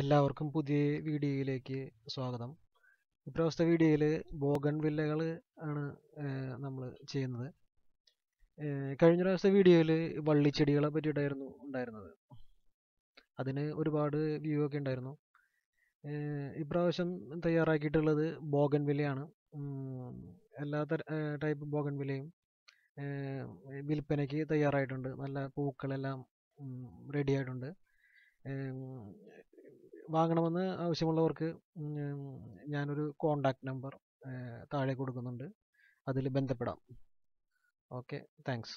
എല്ലാവർക്കും പുതിയ വീഡിയോയിലേക്ക് സ്വാഗതം ഇപ്രാവശ്യത്തെ വീഡിയോയിൽ ബോഗൺ വില്ലകൾ ആണ് നമ്മൾ ചെയ്യുന്നത് കഴിഞ്ഞ പ്രാവശ്യത്തെ വീഡിയോയിൽ വള്ളിച്ചെടികളെ പറ്റിയിട്ടായിരുന്നു ഉണ്ടായിരുന്നത് അതിന് ഒരുപാട് വ്യൂ ഒക്കെ ഉണ്ടായിരുന്നു ഇപ്രാവശ്യം തയ്യാറാക്കിയിട്ടുള്ളത് ബോഗൺ വില്ലയാണ് എല്ലാ ടൈപ്പ് ബോഗൺ വില്ലയും വിൽപ്പനയ്ക്ക് തയ്യാറായിട്ടുണ്ട് നല്ല പൂക്കളെല്ലാം റെഡി ആയിട്ടുണ്ട് വാങ്ങണമെന്ന് ആവശ്യമുള്ളവർക്ക് ഞാനൊരു കോണ്ടാക്ട് നമ്പർ താഴെ കൊടുക്കുന്നുണ്ട് അതിൽ ബന്ധപ്പെടാം ഓക്കെ താങ്ക്സ്